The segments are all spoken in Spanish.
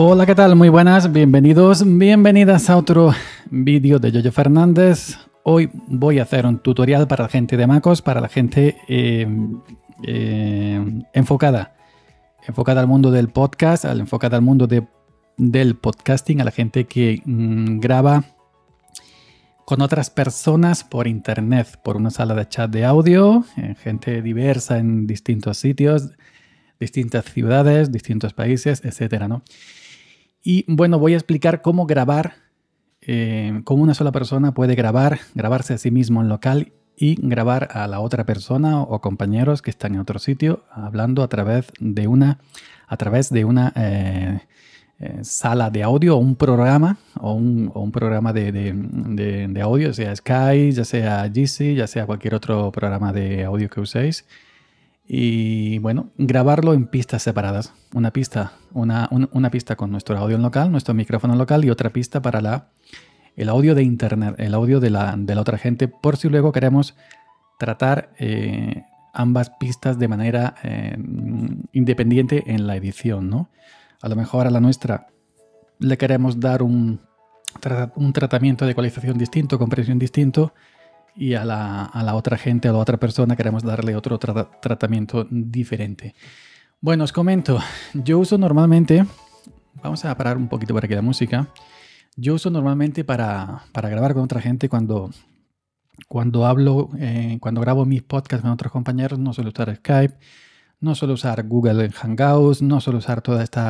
Hola, ¿qué tal? Muy buenas, bienvenidos, bienvenidas a otro vídeo de Yoyo Fernández. Hoy voy a hacer un tutorial para la gente de MacOS, para la gente eh, eh, enfocada, enfocada al mundo del podcast, al, enfocada al mundo del podcasting, a la gente que mm, graba con otras personas por internet, por una sala de chat de audio, eh, gente diversa en distintos sitios, distintas ciudades, distintos países, etcétera, ¿no? Y bueno, voy a explicar cómo grabar eh, cómo una sola persona puede grabar, grabarse a sí mismo en local y grabar a la otra persona o compañeros que están en otro sitio hablando a través de una, a través de una eh, eh, sala de audio o un programa o un, programa de, audio, sea Sky, ya sea GC, ya sea cualquier otro programa de audio que uséis. Y bueno, grabarlo en pistas separadas. Una pista, una, una pista con nuestro audio en local, nuestro micrófono local y otra pista para la el audio de internet, el audio de la, otra gente, por si luego queremos tratar eh, ambas pistas de manera eh, independiente en la edición, A lo mejor a la nuestra le queremos dar un, tratamiento de ecualización distinto, compresión distinto, y a la, otra gente, a la otra persona, queremos darle otro tratamiento diferente. Bueno, os comento, yo uso normalmente, vamos a parar un poquito para que la música, yo uso normalmente para, grabar con otra gente cuando, cuando hablo, eh, cuando grabo mis podcasts con otros compañeros, no suelo usar Skype, no suelo usar Google Hangouts, no suelo usar todos estos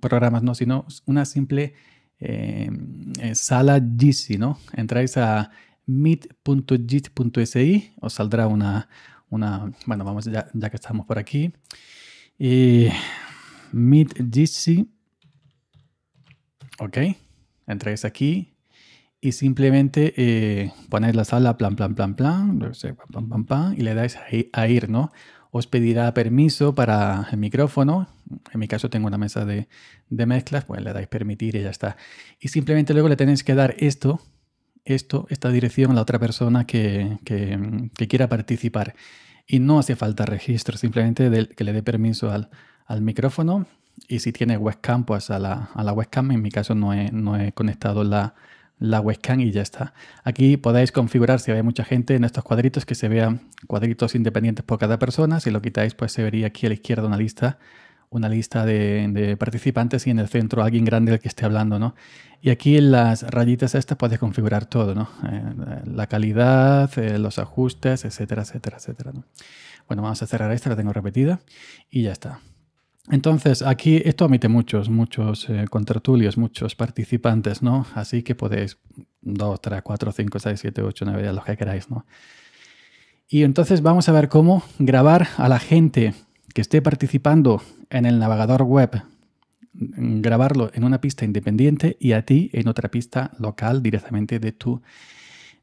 programas, no, sino una simple eh, eh, sala Jitsi, ¿no? Entráis a meet.jit.si, os saldrá una, una, bueno, vamos ya, ya que estamos por aquí, y meet ok, entráis aquí y simplemente eh, ponéis la sala plan, plan, plan, plan, plan, pam y le dais a, ir, ¿no? Os pedirá permiso para el micrófono. En mi caso tengo una mesa de, mezclas, pues le dais permitir y ya está. Y simplemente luego le tenéis que dar esto, esto, esta dirección a la otra persona que, que, quiera participar. Y no hace falta registro, simplemente que le dé permiso al, al micrófono y si tiene webcam, pues a la, a webcam. En mi caso no he, conectado la, la webcam y ya está. Aquí podéis configurar si hay mucha gente en estos cuadritos que se vean cuadritos independientes por cada persona. Si lo quitáis, pues se vería aquí a la izquierda una lista, una lista de, participantes y en el centro alguien grande del que esté hablando, Y aquí en las rayitas estas podéis configurar todo, ¿no? Eh, la calidad, eh, los ajustes, etcétera, etcétera, etcétera. Bueno, vamos a cerrar esta, la tengo repetida y ya está. Entonces, aquí esto omite muchos, muchos eh, contratulios, muchos participantes, ¿no? Así que podéis 2, 3, 4, 5, 6, 7, 8, 9, lo que queráis, ¿no? Y entonces vamos a ver cómo grabar a la gente que esté participando en el navegador web, mm, grabarlo en una pista independiente y a ti en otra pista local directamente de tu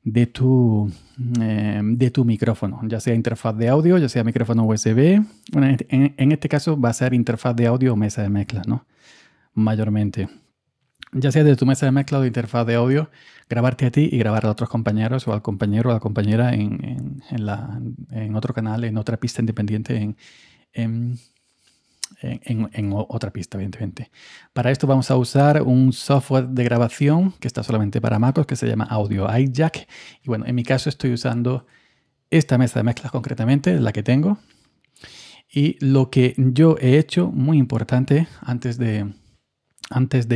de tu, em, de tu micrófono, ya sea interfaz de audio, ya sea micrófono USB. Este, en, este caso va a ser interfaz de audio o mesa de mezcla, ¿no? Mayormente. Ya sea de tu mesa de mezcla o interfaz de audio, grabarte a ti y grabar a otros compañeros o al compañero o a la compañera en, en otro canal, en otra pista independiente, en, en, otra pista, evidentemente. Para esto vamos a usar un software de grabación que está solamente para MacOS, que se llama Audio iJack. Y bueno, en mi caso estoy usando esta mesa de mezclas concretamente, la que tengo. Y lo que yo he hecho, muy importante, antes de, antes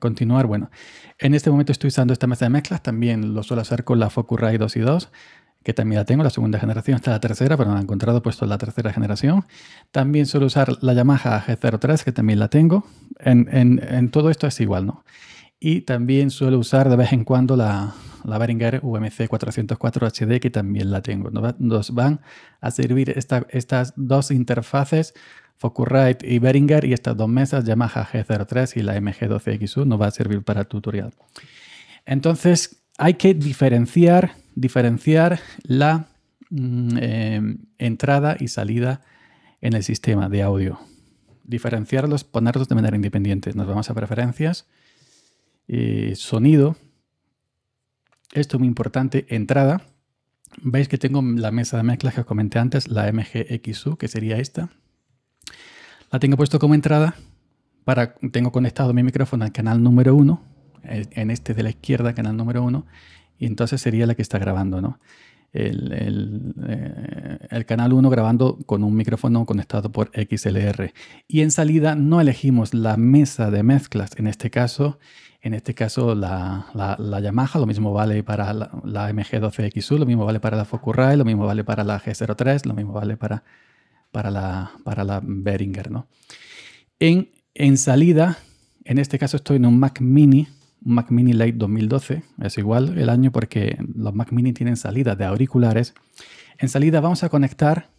continuar, bueno, en este momento estoy usando esta mesa de mezclas, también lo suelo hacer con la Focusrite 2 y 2, que también la tengo, la segunda generación, está la tercera, pero no la he encontrado, puesto en la tercera generación. También suelo usar la Yamaha G03, que también la tengo. En, todo esto es igual, ¿no? Y también suelo usar de vez en cuando la, la Behringer UMC 404 HD, que también la tengo. Nos van a servir estas dos interfaces, Focusrite y Beringer y estas dos mesas, Yamaha G03 y la MG12XU, nos va a servir para el tutorial. Entonces, hay que diferenciar diferenciar la mm, eh, entrada y salida en el sistema de audio. Diferenciarlos, ponerlos de manera independiente. Nos vamos a preferencias, eh, sonido. Esto es muy importante, entrada. Veis que tengo la mesa de mezclas que os comenté antes, la MGXU, que sería esta. La tengo puesto como entrada. Para, tengo conectado mi micrófono al canal número 1, eh, en este de la izquierda, canal número 1, y entonces sería la que está grabando, ¿no? El, eh, canal 1 grabando con un micrófono conectado por XLR. Y en salida no elegimos la mesa de mezclas, en este caso, en este caso la, la, Yamaha, lo mismo vale para la, MG12XU, lo mismo vale para la Focusrite, lo mismo vale para la G03, lo mismo vale para, para, la, para la Behringer. ¿no? En, en salida, en este caso estoy en un Mac mini Mac Mini Lite 2012, es igual el año porque los Mac Mini tienen salida de auriculares. En salida vamos a conectar,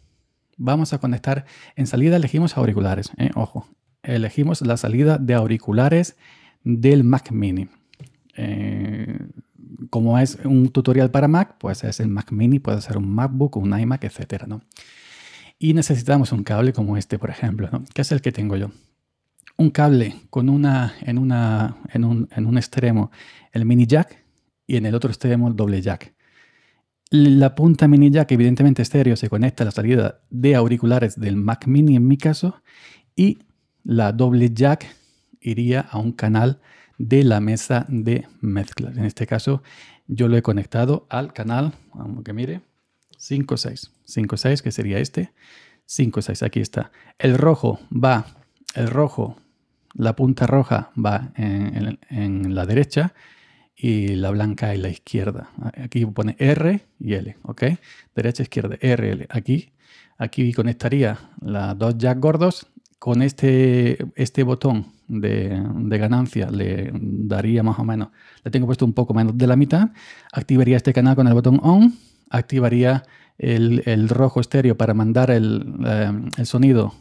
vamos a conectar, en salida elegimos auriculares, eh, ojo, elegimos la salida de auriculares del Mac Mini. Eh, como es un tutorial para Mac, pues es el Mac Mini, puede ser un MacBook, un iMac, etcétera, ¿no? Y necesitamos un cable como este, por ejemplo, que es el que tengo yo un cable con una, en, una, en, un, extremo el mini jack y en el otro extremo el doble jack. La punta mini jack, evidentemente estéreo, se conecta a la salida de auriculares del Mac mini en mi caso y la doble jack iría a un canal de la mesa de mezcla. En este caso yo lo he conectado al canal, que mire, 5-6 que sería este, 5-6 aquí está. El rojo va, el rojo la punta roja va en, la derecha y la blanca en la izquierda. Aquí pone R y L, ¿ok? Derecha, izquierda, R, L. Aquí, aquí conectaría las dos jack gordos. Con este, este botón de, ganancia le daría más o menos, le tengo puesto un poco menos de la mitad. Activaría este canal con el botón ON. Activaría el, rojo estéreo para mandar el, eh, sonido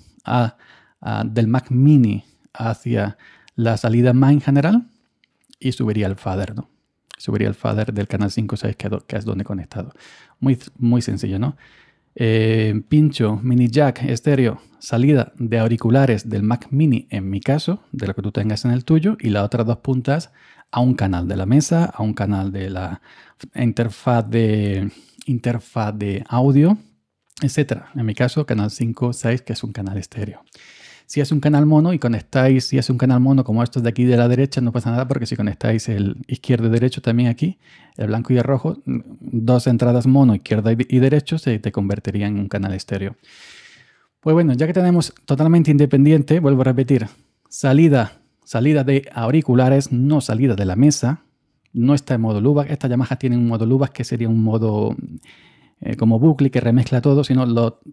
del Mac Mini hacia la salida en general y subiría al fader, ¿no? Subiría al fader del canal 5.6 que, que es donde conectado. Muy, sencillo, ¿no? Eh, pincho, mini jack, estéreo, salida de auriculares del Mac mini en mi caso, de lo que tú tengas en el tuyo, y las otras dos puntas a un canal de la mesa, a un canal de la interfaz de, interfaz de audio, etc. En mi caso, canal 5, 6, que es un canal estéreo. Si es un canal mono y conectáis, si es un canal mono como estos de aquí de la derecha, no pasa nada porque si conectáis el izquierdo y derecho también aquí, el blanco y el rojo, dos entradas mono, izquierda y derecho, se te convertiría en un canal estéreo. Pues bueno, ya que tenemos totalmente independiente, vuelvo a repetir, salida, salida de auriculares, no salida de la mesa, no está en modo LUBAC. esta Yamaha tiene un modo LUBAC que sería un modo eh, como bucle que remezcla todo, sino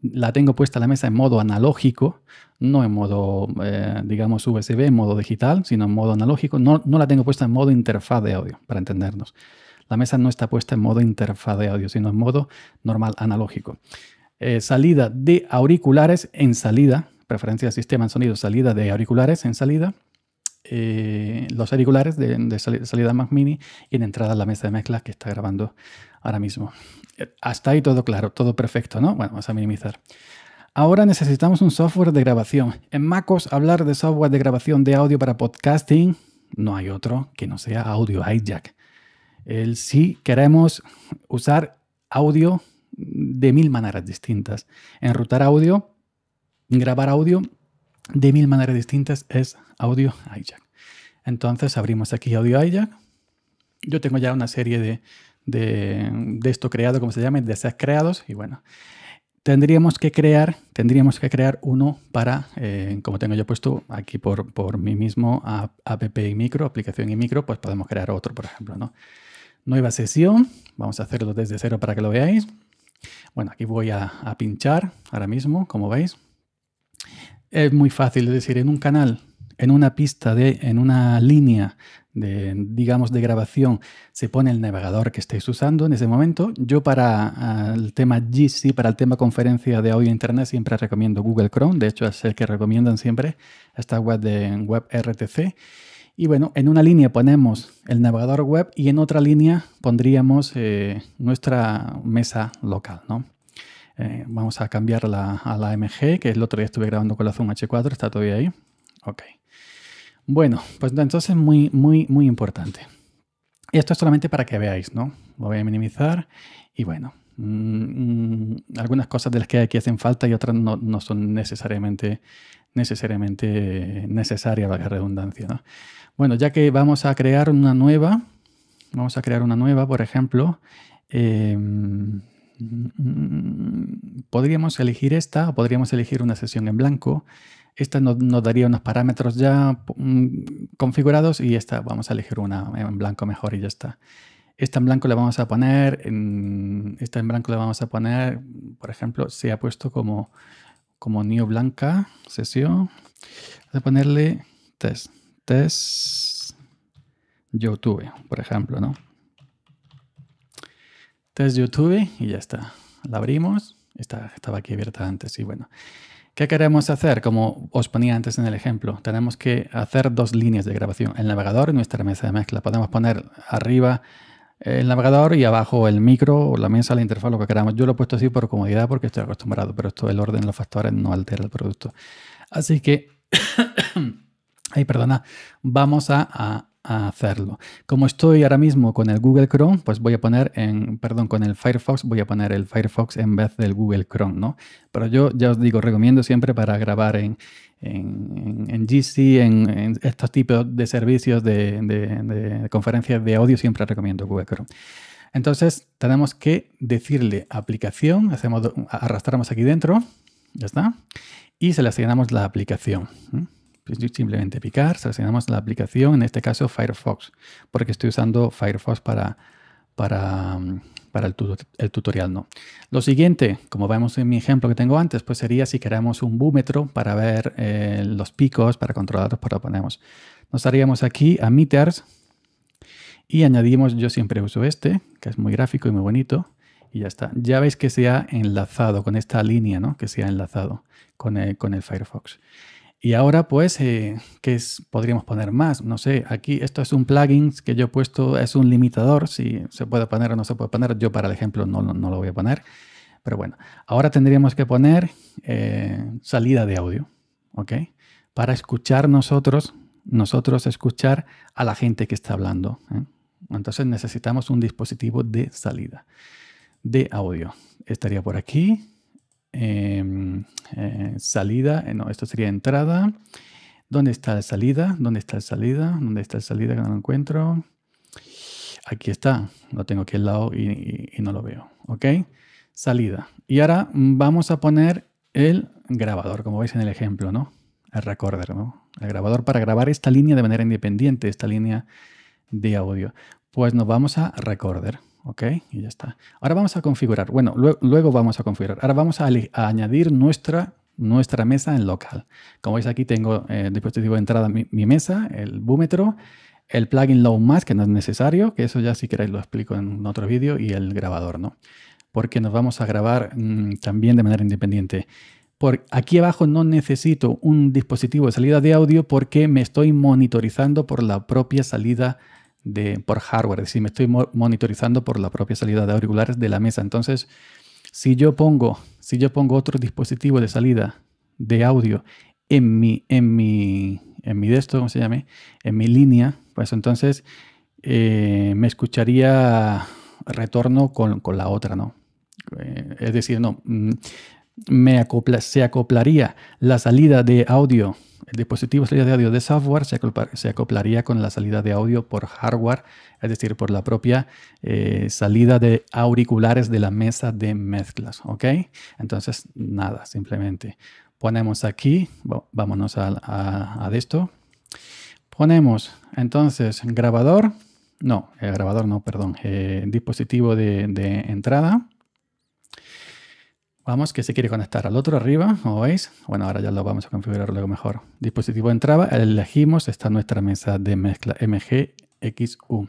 la tengo puesta a la mesa en modo analógico, no en modo, eh, digamos, USB, en modo digital, sino en modo analógico. No, la tengo puesta en modo interfaz de audio, para entendernos. La mesa no está puesta en modo interfaz de audio, sino en modo normal analógico. Eh, salida de auriculares en salida, preferencia de sistema de sonido, salida de auriculares en salida. Eh, los auriculares de, salida Mac Mini y en entrada la mesa de mezclas que está grabando ahora mismo. Eh, hasta ahí todo claro, todo perfecto, ¿no? Bueno, vamos a minimizar. Ahora necesitamos un software de grabación. En MacOS hablar de software de grabación de audio para podcasting no hay otro que no sea Audio hijack. El, si queremos usar audio de mil maneras distintas, enrutar audio, grabar audio de mil maneras distintas es Audio hijack. Entonces abrimos aquí Audio hijack. Yo tengo ya una serie de, esto creado, como se llama, de ser creados y bueno. Tendríamos que crear, tendríamos que crear uno para, eh, como tengo yo puesto aquí por, por mí mismo, app y micro, aplicación y micro, pues podemos crear otro, por ejemplo, ¿no? Nueva sesión, vamos a hacerlo desde cero para que lo veáis. Bueno, aquí voy a pinchar ahora mismo, como veis. Es muy fácil, es decir, en un canal, en una pista, de, en una línea, de, digamos, de grabación, se pone el navegador que estéis usando en ese momento. Yo para ah, el tema GC, para el tema conferencia de audio internet, siempre recomiendo Google Chrome. De hecho, es el que recomiendan siempre esta web de WebRTC. Y bueno, en una línea ponemos el navegador web y en otra línea pondríamos eh, nuestra mesa local, ¿no? Eh, vamos a cambiarla a la MG que el otro día estuve grabando con la Zoom H4, está todavía ahí. Ok. Bueno, pues entonces muy, muy, muy importante. esto es solamente para que veáis, ¿no? Lo voy a minimizar y bueno, mm, algunas cosas de las que aquí hacen falta y otras no, no son necesariamente, necesariamente necesarias, la redundancia, Bueno, ya que vamos a crear una nueva, vamos a crear una nueva, por ejemplo, em, Mm, podríamos elegir esta o podríamos elegir una sesión en blanco. Esta nos, daría unos parámetros ya mm, configurados y esta vamos a elegir una en blanco mejor y ya está. Esta en blanco la vamos a poner, esta en blanco la vamos a poner, por ejemplo, se ha puesto como, como new blanca sesión. Voy a ponerle test, test YouTube, por ejemplo, ¿no? Test YouTube y ya está. La abrimos. Está, estaba aquí abierta antes y bueno. ¿Qué queremos hacer? Como os ponía antes en el ejemplo, tenemos que hacer dos líneas de grabación. El navegador y nuestra mesa de mezcla. Podemos poner arriba el navegador y abajo el micro o la mesa, la interfaz, lo que queramos. Yo lo he puesto así por comodidad porque estoy acostumbrado, pero esto, el orden de los factores no altera el producto. Así que, ay, perdona, vamos a hacerlo. Como estoy ahora mismo con el Google Chrome, pues voy a poner en, perdón, con el Firefox, voy a poner el Firefox en vez del Google Chrome, ¿no? Pero yo ya os digo, recomiendo siempre para grabar en, en, en GC, en, estos tipos de servicios de, conferencias de audio, siempre recomiendo Google Chrome. Entonces tenemos que decirle aplicación, hacemos, arrastramos aquí dentro, ya está, y seleccionamos la aplicación. Pues, simplemente picar, seleccionamos la aplicación, en este caso Firefox, porque estoy usando Firefox para, para, mm, el, tutorial. ¿no? Lo siguiente, como vemos en mi ejemplo que tengo antes, pues sería si queremos un búmetro para ver eh, los picos, para controlarlos, para pues lo ponemos. Nos haríamos aquí a meters y añadimos, yo siempre uso este, que es muy gráfico y muy bonito, y ya está. Ya veis que se ha enlazado con esta línea, ¿no? que se ha enlazado con con el Firefox. Y ahora, pues, eh, ¿qué es? podríamos poner más? No sé, aquí esto es un plugin que yo he puesto, es un limitador, si se puede poner o no se puede poner. Yo, para el ejemplo, no, no, lo voy a poner. Pero bueno, ahora tendríamos que poner eh, salida de audio, ¿ok? Para escuchar nosotros, nosotros escuchar a la gente que está hablando. ¿eh? Entonces necesitamos un dispositivo de salida de audio. Estaría por aquí, Em, eh, salida, eh, no, esto sería entrada. ¿Dónde está la salida? ¿Dónde está la salida? ¿Dónde está la salida que no encuentro? Aquí está, lo tengo aquí al lado y, no lo veo. ¿Ok? Salida. Y ahora vamos a poner el grabador, como veis en el ejemplo, ¿no? El recorder, ¿no? El grabador para grabar esta línea de manera independiente, esta línea de audio. Pues nos vamos a recorder. ¿ok? Y ya está. Ahora vamos a configurar, bueno, luego, vamos a configurar. Ahora vamos a, añadir nuestra, nuestra mesa en local. Como veis aquí tengo eh, el dispositivo de entrada, mi, mesa, el búmetro, el plugin Low Más, que no es necesario, que eso ya si queréis lo explico en otro vídeo, y el grabador, ¿no? Porque nos vamos a grabar mm, también de manera independiente. Por aquí abajo no necesito un dispositivo de salida de audio porque me estoy monitorizando por la propia salida de por hardware, es decir, me estoy monitorizando por la propia salida de auriculares de la mesa. Entonces, si yo pongo, si yo pongo otro dispositivo de salida de audio en mi, en mi, en mi de ¿cómo se llame? En mi línea, pues entonces eh, me escucharía retorno con, la otra, ¿no? Eh, es decir, no, mm, me acopla, se acoplaría la salida de audio el dispositivo salida de audio de software se, acoplaría con la salida de audio por hardware, es decir, por la propia eh, salida de auriculares de la mesa de mezclas. ¿Ok? Entonces, nada, simplemente ponemos aquí, vámonos a, esto. Ponemos entonces grabador, no, eh, grabador no, perdón, eh, dispositivo de entrada Vamos, que se quiere conectar al otro arriba, como veis. Bueno, ahora ya lo vamos a configurar luego mejor. Dispositivo de entrada, elegimos, está nuestra mesa de mezcla MGXU.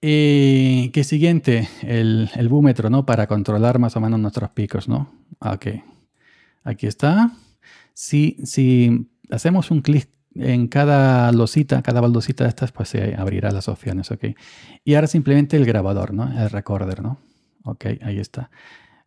¿Qué siguiente, el, el búmetro, ¿no? Para controlar más o menos nuestros picos, ¿no? Ok, aquí está. Si, si hacemos un clic en cada losita, cada baldosita de estas, pues se abrirá las opciones, ¿ok? Y ahora simplemente el grabador, ¿no? El recorder, ¿no? Ok, ahí está.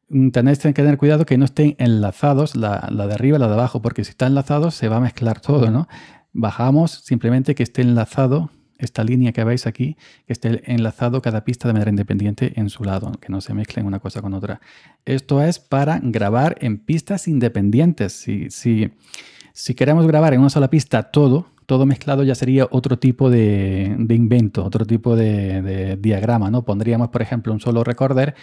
Mm, tenéis que tener cuidado que no estén enlazados la, de arriba y la de abajo, porque si está enlazado se va a mezclar todo, ¿no? Bajamos simplemente que esté enlazado esta línea que veis aquí, que esté enlazado cada pista de manera independiente en su lado, que no se mezclen una cosa con otra. Esto es para grabar en pistas independientes. Si, si, queremos grabar en una sola pista todo, todo mezclado ya sería otro tipo de, invento, otro tipo de, de, diagrama, ¿no? Pondríamos, por ejemplo, un solo recorder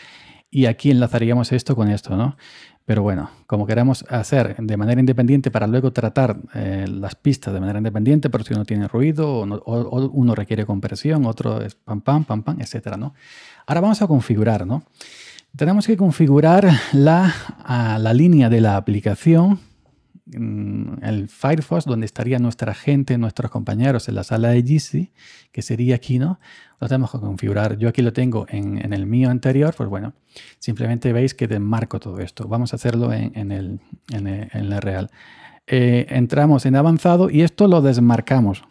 y aquí enlazaríamos esto con esto, ¿no? Pero bueno, como queremos hacer de manera independiente para luego tratar eh, las pistas de manera independiente, pero si uno tiene ruido o, uno requiere compresión, otro es pam, pam, pam, pam, etcétera, ¿no? Ahora vamos a configurar, ¿no? Tenemos que configurar la, la línea de la aplicación Mm, el Firefox, donde estaría nuestra gente, nuestros compañeros en la sala de GC, que sería aquí, ¿no? Lo tenemos que configurar. Yo aquí lo tengo en, el mío anterior, pues bueno, simplemente veis que desmarco todo esto. Vamos a hacerlo en, el, en la real. Eh, entramos en avanzado y esto lo desmarcamos.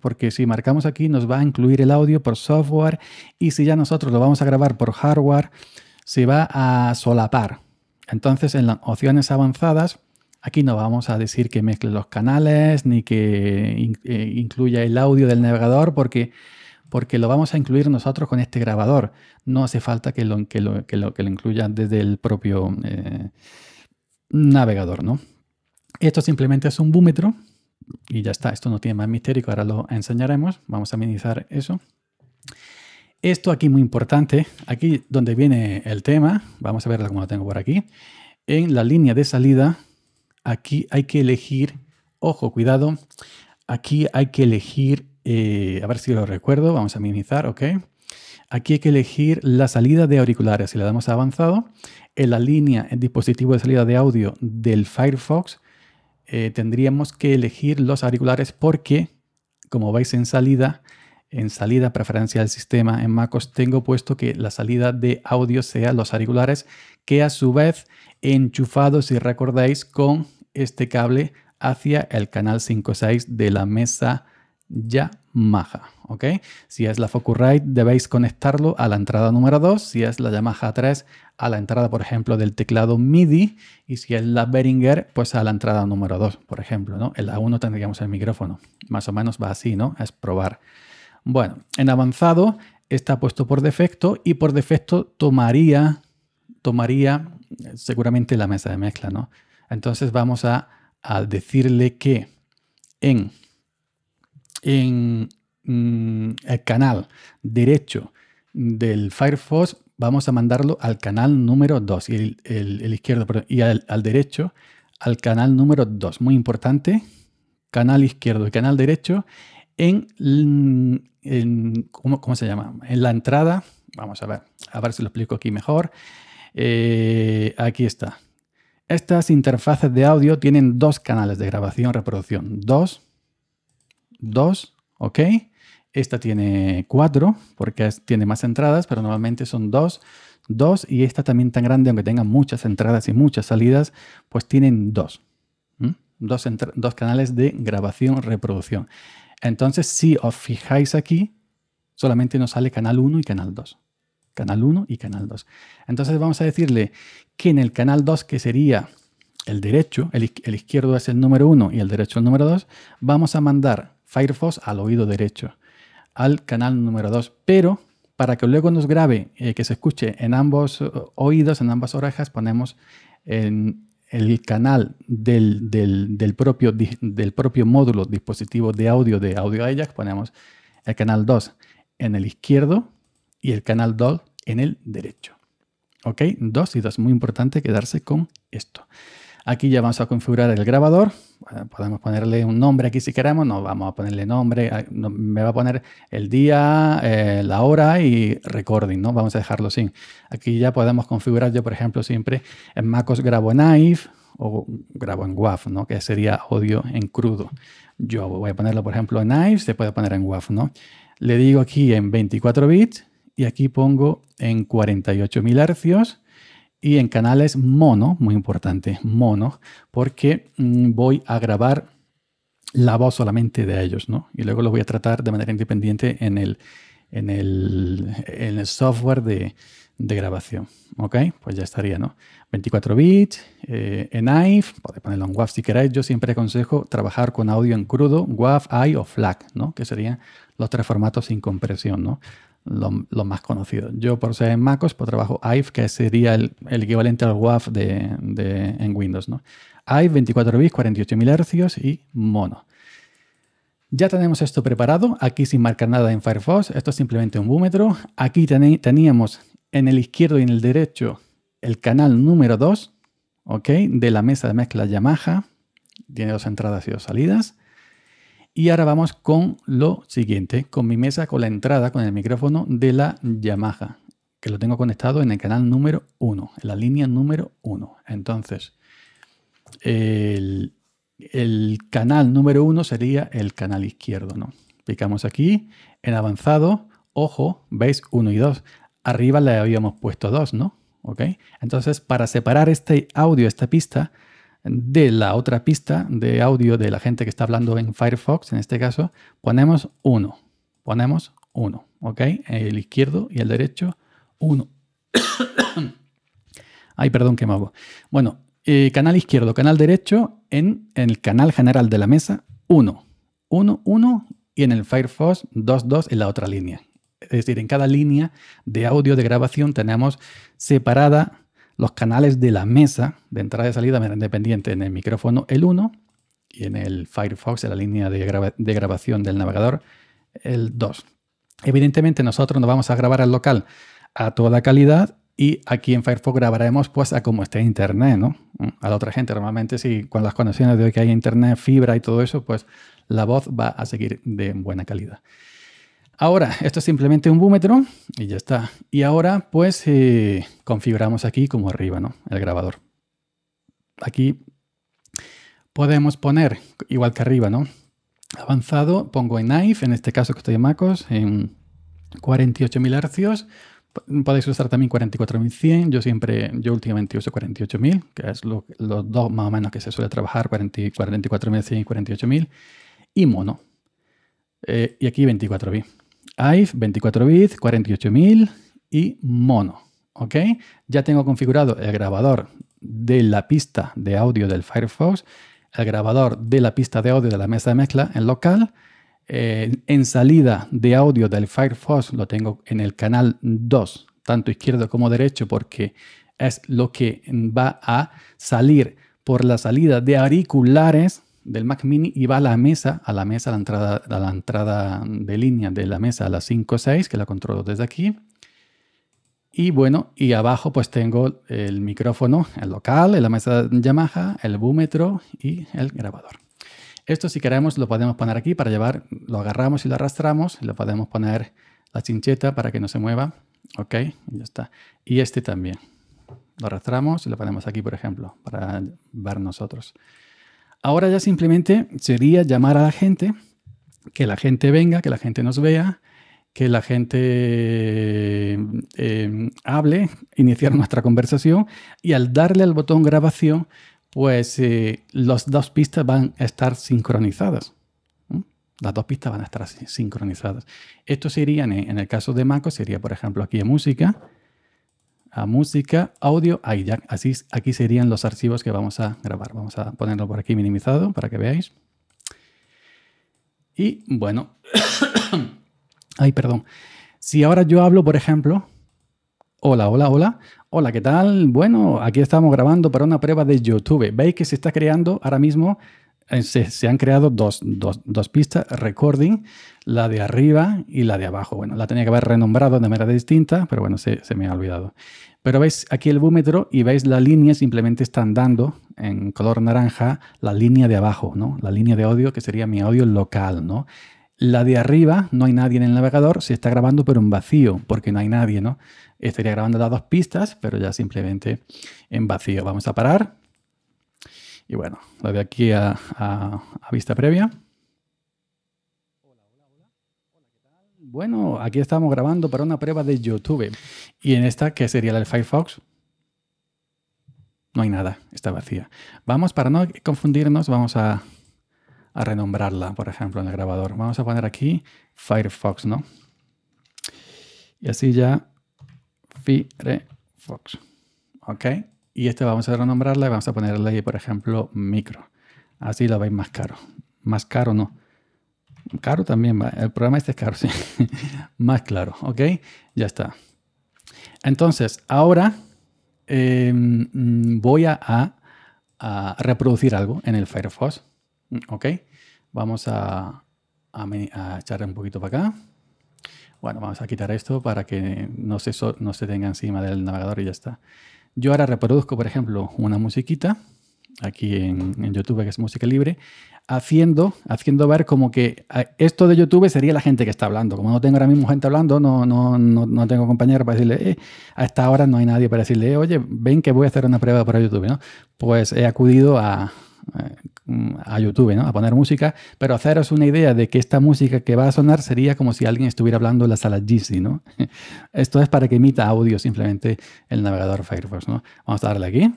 Porque si marcamos aquí nos va a incluir el audio por software y si ya nosotros lo vamos a grabar por hardware, se va a solapar. Entonces en las opciones avanzadas Aquí no vamos a decir que mezcle los canales ni que eh, incluya el audio del navegador porque, porque lo vamos a incluir nosotros con este grabador. No hace falta que lo, que lo, que lo, que lo incluya desde el propio eh, navegador. ¿no? Esto simplemente es un búmetro y ya está. Esto no tiene más misterio, ahora lo enseñaremos. Vamos a minimizar eso. Esto aquí muy importante, aquí donde viene el tema, vamos a verlo como lo tengo por aquí. En la línea de salida Aquí hay que elegir, ojo, cuidado, aquí hay que elegir, eh, a ver si lo recuerdo, vamos a minimizar, ok. Aquí hay que elegir la salida de auriculares. Si le damos a avanzado, en la línea, el dispositivo de salida de audio del Firefox, eh, tendríamos que elegir los auriculares porque, como veis en salida, en salida preferencia del sistema en MacOS tengo puesto que la salida de audio sea los auriculares que a su vez enchufados, si recordáis, con este cable hacia el canal 56 de la mesa Yamaha. ¿ok? Si es la Focusrite debéis conectarlo a la entrada número 2, si es la Yamaha 3 a la entrada por ejemplo del teclado MIDI y si es la Behringer pues a la entrada número 2 por ejemplo. ¿no? En la 1 tendríamos el micrófono, más o menos va así, ¿no? es probar. Bueno, en avanzado está puesto por defecto y por defecto tomaría, tomaría seguramente la mesa de mezcla, ¿no? Entonces vamos a, decirle que en, mm, el canal derecho del Firefox vamos a mandarlo al canal número 2 y el, izquierdo y al, derecho al canal número 2 muy importante canal izquierdo y canal derecho en, mm, se llama en la entrada vamos a ver a ver si lo explico aquí mejor eh, aquí está estas interfaces de audio tienen dos canales de grabación, reproducción. Dos, dos, ¿ok? Esta tiene cuatro, porque tiene más entradas, pero normalmente son dos, dos, y esta también tan grande, aunque tenga muchas entradas y muchas salidas, pues tienen dos. Dos, dos canales de grabación, reproducción. Entonces, si os fijáis aquí, solamente nos sale canal 1 y canal 2 canal 1 y canal 2. Entonces vamos a decirle que en el canal 2, que sería el derecho, el, izquierdo es el número 1 y el derecho el número 2, vamos a mandar Firefox al oído derecho, al canal número 2, pero para que luego nos grabe, eh, que se escuche en ambos eh, oídos, en ambas orejas, ponemos en el canal del, propio, del propio módulo dispositivo de audio de Audio Ajax, ponemos el canal 2 en el izquierdo y el canal 2 en el derecho. ¿Ok? Dos y dos. Muy importante quedarse con esto. Aquí ya vamos a configurar el grabador. podemos ponerle un nombre aquí si queremos. No vamos a ponerle nombre. Ah, me va a poner el día, eh, la hora y recording, ¿no? Vamos a dejarlo sin. Aquí ya podemos configurar. Yo, por ejemplo, siempre en MacOS grabo en IF o grabo en WAF, ¿no? Que sería audio en crudo. Yo voy a ponerlo, por ejemplo, en IF. Se puede poner en WAF, ¿no? Le digo aquí en 24 bits y aquí pongo en 48.000 hercios y en canales mono, muy importante, mono, porque mm, voy a grabar la voz solamente de ellos, ¿no? Y luego los voy a tratar de manera independiente en el, en el, software de, grabación, ¿ok? Pues ya estaría, ¿no? 24 bits, eh, en Ife, podéis ponerlo en WAV si queréis, yo siempre aconsejo trabajar con audio en crudo, WAV, ai o FLAC, ¿no? Que serían los tres formatos sin compresión, ¿no? los lo más conocidos. Yo, por ser en MacOS, pues, por trabajo IVE, que sería el, equivalente al WAF de, en Windows. ¿no? IVE, 24 bits, 48.000 Hz y mono. Ya tenemos esto preparado, aquí sin marcar nada en Firefox, esto es simplemente un búmetro. Aquí teníamos en el izquierdo y en el derecho el canal número 2, ¿ok? De la mesa de mezcla Yamaha, tiene dos entradas y dos salidas. Y ahora vamos con lo siguiente, con mi mesa, con la entrada, con el micrófono de la Yamaha, que lo tengo conectado en el canal número 1, en la línea número 1. Entonces, el, el canal número 1 sería el canal izquierdo, ¿no? Picamos aquí, en avanzado, ojo, veis 1 y 2. Arriba le habíamos puesto 2, ¿no? ¿Ok? Entonces, para separar este audio, esta pista, de la otra pista de audio de la gente que está hablando en Firefox, en este caso, ponemos 1. Ponemos 1, ¿ok? El izquierdo y el derecho, 1. Ay, perdón, que me hago. Bueno, eh, canal izquierdo, canal derecho, en, en, el canal general de la mesa, 1. 1, 1 y en el Firefox 2, 2 en la otra línea. Es decir, en cada línea de audio de grabación tenemos separada los canales de la mesa de entrada y salida independiente en el micrófono el 1 y en el Firefox, en la línea de, grabación del navegador, el 2. Evidentemente nosotros nos vamos a grabar al local a toda calidad y aquí en Firefox grabaremos pues a como esté internet, ¿no? Mm, a la otra gente normalmente si con las conexiones de hoy que hay internet, fibra y todo eso, pues la voz va a seguir de buena calidad. Ahora, esto es simplemente un búmetro y ya está. Y ahora, pues, eh, configuramos aquí como arriba, ¿no? El grabador. Aquí podemos poner, igual que arriba, ¿no? Avanzado, pongo en knife, en este caso que estoy en MacOS, en 48.000 hercios. Podéis usar también 44.100, yo siempre, yo últimamente uso 48.000, que es los dos más o menos que se suele trabajar, 44.100 y 48.000, y mono. Eh, y aquí 24 bits. IVE 24 bits, 48000 y mono. ¿ok? Ya tengo configurado el grabador de la pista de audio del Firefox, el grabador de la pista de audio de la mesa de mezcla en local. Eh, en salida de audio del Firefox lo tengo en el canal 2, tanto izquierdo como derecho, porque es lo que va a salir por la salida de auriculares del Mac Mini y va a la mesa, a la mesa, a la entrada, a la entrada de línea de la mesa, a las 5.6, que la controlo desde aquí. Y bueno, y abajo pues tengo el micrófono, el local, la mesa Yamaha, el búmetro y el grabador. Esto si queremos lo podemos poner aquí para llevar, lo agarramos y lo arrastramos, Lo podemos poner la chincheta para que no se mueva, ok, ya está. Y este también, lo arrastramos y lo ponemos aquí por ejemplo, para ver nosotros. Ahora ya simplemente sería llamar a la gente, que la gente venga, que la gente nos vea, que la gente em, hable, iniciar nuestra conversación y al darle al botón grabación, pues eh, las dos pistas van a estar sincronizadas. Las dos pistas van a estar sincronizadas. Esto sería, en el caso de Maco, sería por ejemplo aquí en música a música, audio, ahí ya, así, aquí serían los archivos que vamos a grabar. Vamos a ponerlo por aquí minimizado para que veáis. Y bueno, ay, perdón. Si ahora yo hablo, por ejemplo, hola, hola, hola, hola, ¿qué tal? Bueno, aquí estamos grabando para una prueba de YouTube. Veis que se está creando ahora mismo eh, se, han creado dos, pistas, recording, la de arriba y la de abajo. Bueno, la tenía que haber renombrado de manera distinta, pero bueno, se, me ha olvidado. Pero veis aquí el búmetro y veis la línea simplemente están dando en color naranja la línea de abajo, ¿no? La línea de audio que sería mi audio local, ¿no? La de arriba, no hay nadie en el navegador, se está grabando pero en vacío, porque no hay nadie, ¿no? Estaría grabando las dos pistas, pero ya simplemente en vacío. Vamos a parar, y bueno, la de aquí a, vista previa. Bueno, aquí estamos grabando para una prueba de YouTube. Y en esta, que sería la del Firefox, no hay nada, está vacía. Vamos, para no confundirnos, vamos a, a, renombrarla, por ejemplo, en el grabador. Vamos a poner aquí Firefox, ¿no? Y así ya Firefox. ¿Ok? y este vamos a renombrarla y vamos a ponerle, por ejemplo, micro. Así lo veis más caro. Más caro no. Caro también va. El programa este es caro, sí. más claro, ¿ok? Ya está. Entonces, ahora em, voy a, reproducir algo en el Firefox, ¿ok? Vamos a, a, echar un poquito para acá. Bueno, vamos a quitar esto para que no se, no se tenga encima del navegador y ya está. Yo ahora reproduzco, por ejemplo, una musiquita aquí en, YouTube, que es música libre, haciendo, haciendo ver como que ah, esto de YouTube sería la gente que está hablando. Como no tengo ahora mismo gente hablando, no, no, no, tengo compañero para decirle, eh, a esta hora no hay nadie para decirle, oye, ven que voy a hacer una prueba para YouTube, ¿no? Pues he acudido a, eh, Mm, a YouTube, ¿no? A poner música, pero haceros una idea de que esta música que va a sonar sería como si alguien estuviera hablando en la sala GC. ¿no? Esto es para que emita audio simplemente el navegador Firefox, ¿no? Vamos a darle aquí.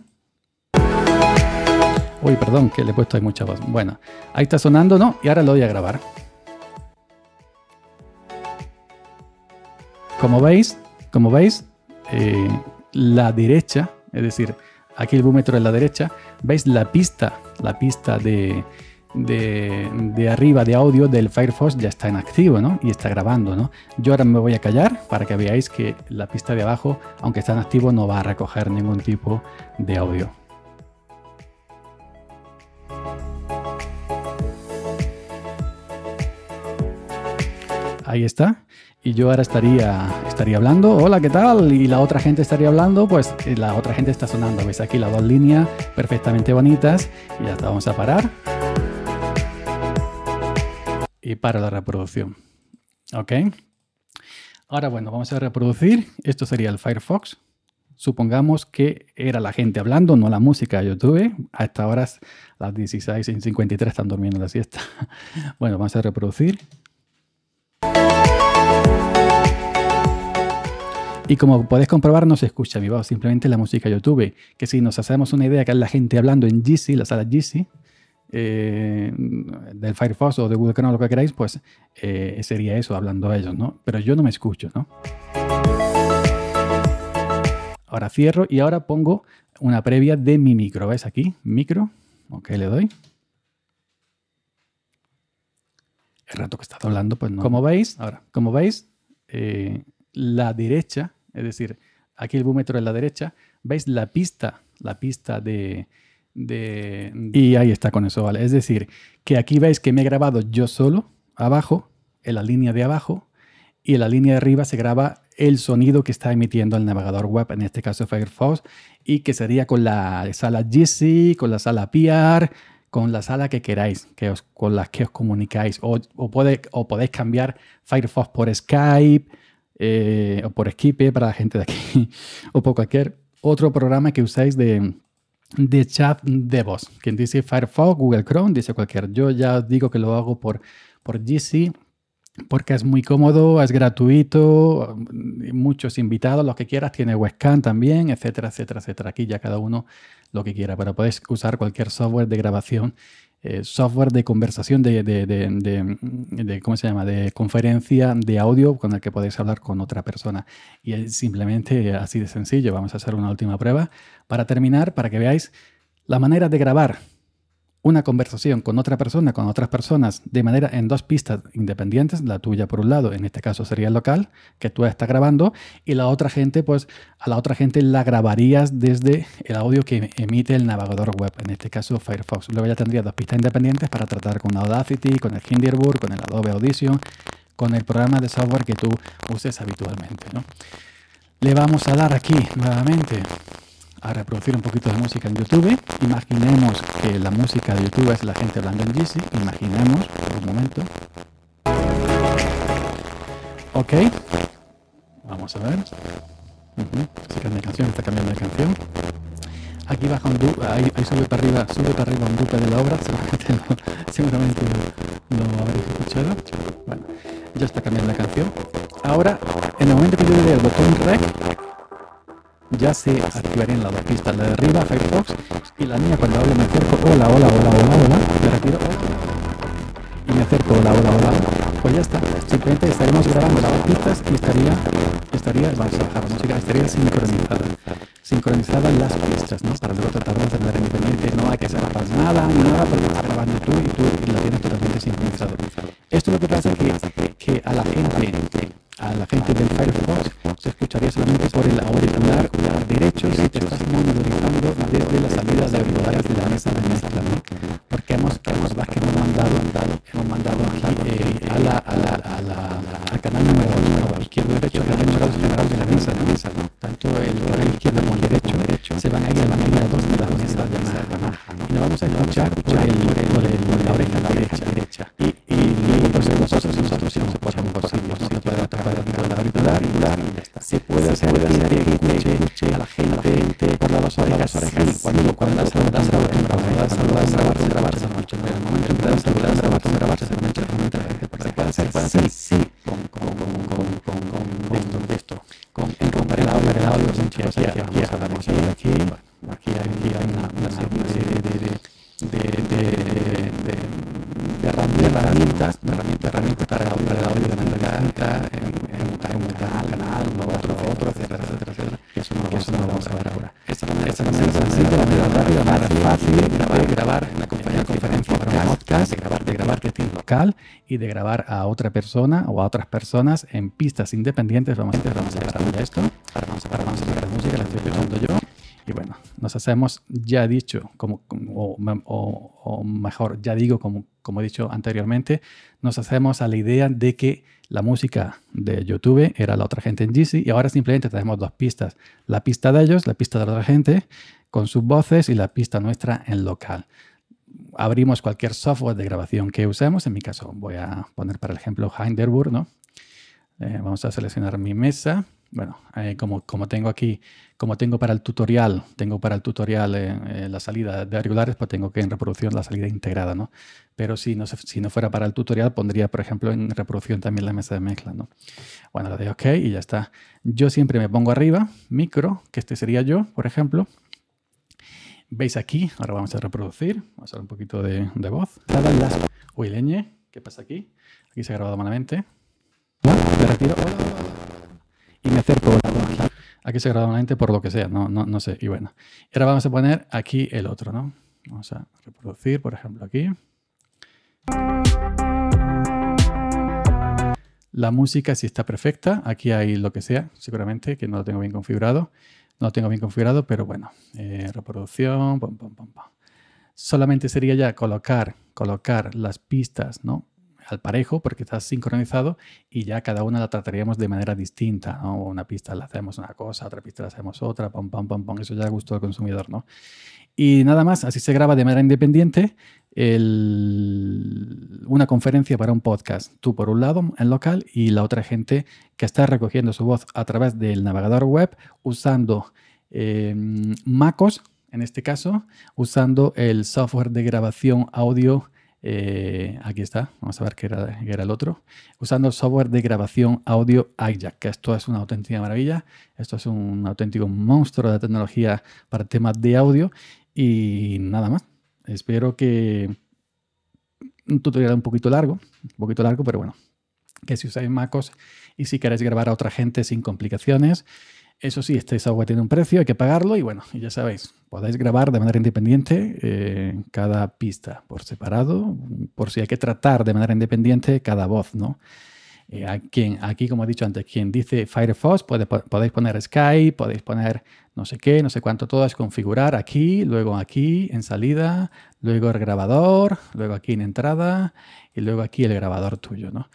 Uy, perdón, que le he puesto ahí mucha voz. Bueno, ahí está sonando, ¿no? Y ahora lo voy a grabar. Como veis, como veis, eh, la derecha, es decir, aquí el búmetro de la derecha, veis la pista, la pista de, arriba de audio del Firefox ya está en activo ¿no? y está grabando. Yo ahora me voy a callar para que veáis que la pista de abajo, aunque está en activo, no va a recoger ningún tipo de audio. Ahí está y yo ahora estaría, estaría hablando, hola, ¿qué tal? Y la otra gente estaría hablando, pues eh, la otra gente está sonando. ¿Veis aquí las dos líneas perfectamente bonitas? Y ya está, vamos a parar. Y para la reproducción. ¿Ok? Ahora, bueno, vamos a reproducir. Esto sería el Firefox. Supongamos que era la gente hablando, no la música de YouTube. A estas horas, las 16 y 53 están durmiendo la siesta. Bueno, vamos a reproducir. Y como podéis comprobar, no se escucha mi voz, simplemente la música YouTube, YouTube. Que si nos hacemos una idea que es la gente hablando en GC, la sala GC, eh, del Firefox o de Google Chrome, lo que queráis, pues eh, sería eso, hablando a ellos, ¿no? Pero yo no me escucho, ¿no? Ahora cierro y ahora pongo una previa de mi micro. ¿Veis aquí? Micro. Ok, le doy. El rato que estás hablando, pues no. Como veis, ahora, como veis, eh, la derecha es decir, aquí el búmetro de la derecha, veis la pista, la pista de, Y ahí está con eso, ¿vale? Es decir, que aquí veis que me he grabado yo solo, abajo, en la línea de abajo, y en la línea de arriba se graba el sonido que está emitiendo el navegador web, en este caso Firefox, y que sería con la sala GC, con la sala PR, con la sala que queráis, que os, con las que os comunicáis, o, o podéis cambiar Firefox por Skype, eh, o por Skype para la gente de aquí, o por cualquier otro programa que usáis de, chat de voz. Quien dice Firefox, Google Chrome, dice cualquier. Yo ya digo que lo hago por, por GC porque es muy cómodo, es gratuito, mm, muchos invitados, los que quieras, tiene webcam también, etcétera, etcétera, etcétera. Aquí ya cada uno lo que quiera, pero podéis usar cualquier software de grabación eh, software de conversación, de, de, ¿cómo se llama? De conferencia de audio con el que podéis hablar con otra persona. Y es simplemente así de sencillo. Vamos a hacer una última prueba para terminar, para que veáis la manera de grabar una conversación con otra persona, con otras personas, de manera en dos pistas independientes, la tuya por un lado, en este caso sería el local, que tú estás grabando, y la otra gente, pues a la otra gente la grabarías desde el audio que emite el navegador web, en este caso Firefox. Luego ya tendrías dos pistas independientes para tratar con Audacity, con el Hinderburg, con el Adobe Audition, con el programa de software que tú uses habitualmente. ¿no? Le vamos a dar aquí nuevamente a reproducir un poquito de música en YouTube. Imaginemos que la música de YouTube es la gente hablando en Yeezy. Imaginemos por un momento. Ok. Vamos a ver. Se cambia de canción, está cambiando de canción. Aquí baja un dupe, ahí, sube para arriba, sube para arriba un dupe de la obra, seguramente no, seguramente habréis escuchado. Bueno, ya está cambiando la canción. Ahora, en el momento que yo le dé el botón rec, ya se activarían en la dos pistas, la de arriba, Firefox, y la mía cuando hablo me acerco, hola, hola, hola, hola, hola, me retiro, y me acerco, hola, hola, hola, pues ya está, simplemente estaremos grabando las dos pistas y estaría, estaría, vamos a bajar la música, estaría sincronizada, sincronizadas las pistas, ¿no? Para luego tratar de entender independiente, no hay que hacer nada, ni nada, porque estás grabando tú y tú y la tienes totalmente sincronizado. Esto lo que pasa es que, que a la gente a la gente del Firefox se escucharía solamente por el auricular derecho si te estás monitorizando desde la salida de auriculares de la mesa de mesa. se de la manera rápida, más fácil de grabar, grabar en la compañía conferencia, podcast, de grabar, de grabar que local y de grabar a otra persona o a otras personas en pistas independientes. Vamos a grabar esto. Ahora vamos a grabar música, la estoy usando yo. Y bueno, nos hacemos ya dicho, como, o, o, o mejor, ya digo, como, como he dicho anteriormente, nos hacemos a la idea de que la música de YouTube era la otra gente en GC y ahora simplemente tenemos dos pistas. La pista de ellos, la pista de la otra gente con sus voces y la pista nuestra en local. Abrimos cualquier software de grabación que usemos. En mi caso voy a poner para ejemplo Hinderburg, ¿no? Eh, vamos a seleccionar mi mesa. Bueno, eh, como, como tengo aquí como tengo para el tutorial, tengo para el tutorial eh, eh, la salida de auriculares, pues tengo que en reproducción la salida integrada, ¿no? Pero si no, fuera para el tutorial, pondría, por ejemplo, en reproducción también la mesa de mezcla, ¿no? Bueno, le doy OK y ya está. Yo siempre me pongo arriba, micro, que este sería yo, por ejemplo. Veis aquí, ahora vamos a reproducir, vamos a hacer un poquito de, voz. Uy, leñe, ¿qué pasa aquí? Aquí se ha grabado malamente. Me retiro y me acerco. Aquí se graba una por lo que sea, no, no, sé. Y bueno, ahora vamos a poner aquí el otro, ¿no? Vamos a reproducir, por ejemplo, aquí. La música sí está perfecta. Aquí hay lo que sea, seguramente, que no lo tengo bien configurado. No lo tengo bien configurado, pero bueno. Eh, reproducción, Solamente sería ya colocar, colocar las pistas, ¿no? al parejo porque está sincronizado y ya cada una la trataríamos de manera distinta, Una pista la hacemos una cosa, otra pista la hacemos otra, pam, pam, pam, eso ya gustó al consumidor, ¿no? Y nada más, así se graba de manera independiente una conferencia para un podcast. Tú por un lado, en local, y la otra gente que está recogiendo su voz a través del navegador web usando em, MacOS, en este caso, usando el software de grabación audio eh, aquí está, vamos a ver qué era, era el otro. Usando el software de grabación audio iJack, esto es una auténtica maravilla, esto es un auténtico monstruo de tecnología para temas de audio y nada más. Espero que un tutorial un poquito largo, un poquito largo, pero bueno, que si usáis MacOS y si queréis grabar a otra gente sin complicaciones, eso sí, este software tiene un precio, hay que pagarlo y bueno, ya sabéis, podéis grabar de manera independiente eh, cada pista por separado, por si hay que tratar de manera independiente cada voz, ¿no? Eh, a aquí, como he dicho antes, quien dice Firefox, podéis poner Skype, podéis poner no sé qué, no sé cuánto, todo es configurar aquí, luego aquí en salida, luego el grabador, luego aquí en entrada y luego aquí el grabador tuyo, ¿no?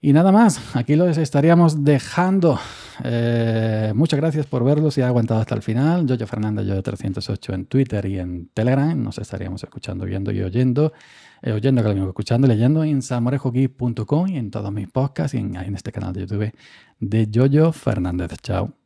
Y nada más, aquí los estaríamos dejando. Eh, muchas gracias por verlos y ha aguantado hasta el final. Yoyo Fernández, yo de 308 en Twitter y en Telegram. Nos estaríamos escuchando, viendo y oyendo. Eh, oyendo, que lo mismo, escuchando, leyendo en samorejogui.com y en todos mis podcasts y en, este canal de YouTube de Jojo Fernández. Chao.